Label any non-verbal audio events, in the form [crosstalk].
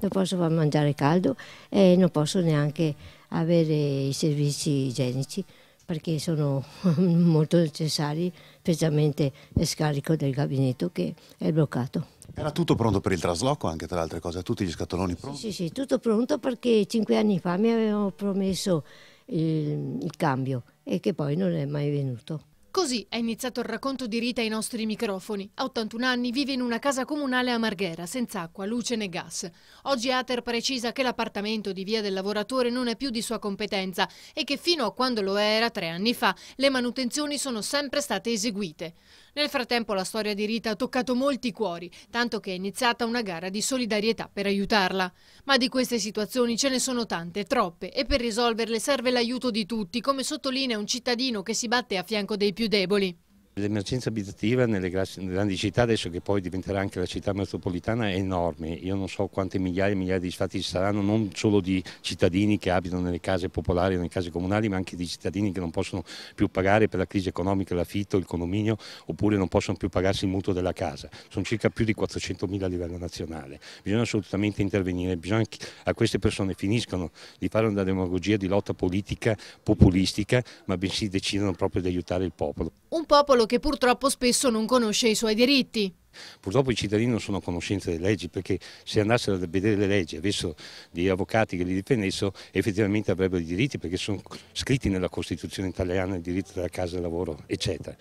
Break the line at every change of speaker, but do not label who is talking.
non posso mangiare caldo e non posso neanche avere i servizi igienici perché sono [laughs] molto necessari, specialmente il scarico del gabinetto che è bloccato.
Era tutto pronto per il trasloco, anche tra le altre cose, tutti gli scatoloni pronti?
Sì, sì, sì tutto pronto perché cinque anni fa mi avevano promesso il, il cambio e che poi non è mai venuto.
Così è iniziato il racconto di Rita ai nostri microfoni. A 81 anni vive in una casa comunale a Marghera, senza acqua, luce né gas. Oggi Ater precisa che l'appartamento di Via del Lavoratore non è più di sua competenza e che fino a quando lo era, tre anni fa, le manutenzioni sono sempre state eseguite. Nel frattempo la storia di Rita ha toccato molti cuori, tanto che è iniziata una gara di solidarietà per aiutarla. Ma di queste situazioni ce ne sono tante, troppe, e per risolverle serve l'aiuto di tutti, come sottolinea un cittadino che si batte a fianco dei più deboli.
L'emergenza abitativa nelle grandi città, adesso che poi diventerà anche la città metropolitana, è enorme. Io non so quante migliaia e migliaia di sfratti ci saranno, non solo di cittadini che abitano nelle case popolari, nelle case comunali, ma anche di cittadini che non possono più pagare per la crisi economica l'affitto, il condominio, oppure non possono più pagarsi il mutuo della casa. Sono circa più di 400.000 a livello nazionale. Bisogna assolutamente intervenire, bisogna che a queste persone finiscano di fare una demagogia di lotta politica populistica, ma bensì decidano proprio di aiutare il popolo.
Un popolo che purtroppo spesso non conosce i suoi diritti.
Purtroppo i cittadini non sono a conoscenza delle leggi perché se andassero a vedere le leggi e avessero degli avvocati che li difendessero effettivamente avrebbero i diritti perché sono
scritti nella Costituzione italiana il diritto della casa, e del lavoro eccetera.